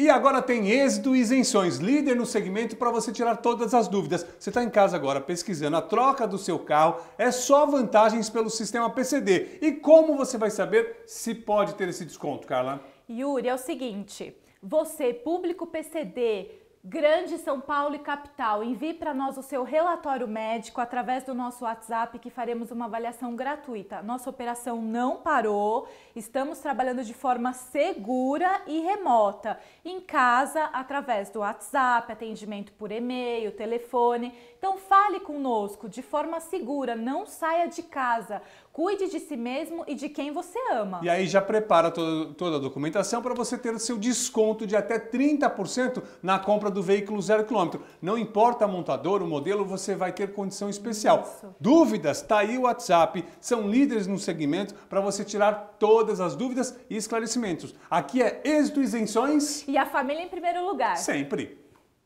E agora tem êxito e isenções, líder no segmento para você tirar todas as dúvidas. Você está em casa agora pesquisando a troca do seu carro, é só vantagens pelo sistema PCD. E como você vai saber se pode ter esse desconto, Carla? Yuri, é o seguinte: você, público PCD, Grande São Paulo e capital, envie para nós o seu relatório médico através do nosso WhatsApp que faremos uma avaliação gratuita. Nossa operação não parou, estamos trabalhando de forma segura e remota, em casa, através do WhatsApp, atendimento por e-mail, telefone. Então, fa Fale conosco de forma segura, não saia de casa. Cuide de si mesmo e de quem você ama. E aí já prepara toda, toda a documentação para você ter o seu desconto de até 30% na compra do veículo zero quilômetro. Não importa a montadora, o modelo, você vai ter condição especial. Isso. Dúvidas? Tá aí o WhatsApp. São líderes no segmento para você tirar todas as dúvidas e esclarecimentos. Aqui é Êxito Isenções. E a família em primeiro lugar. Sempre.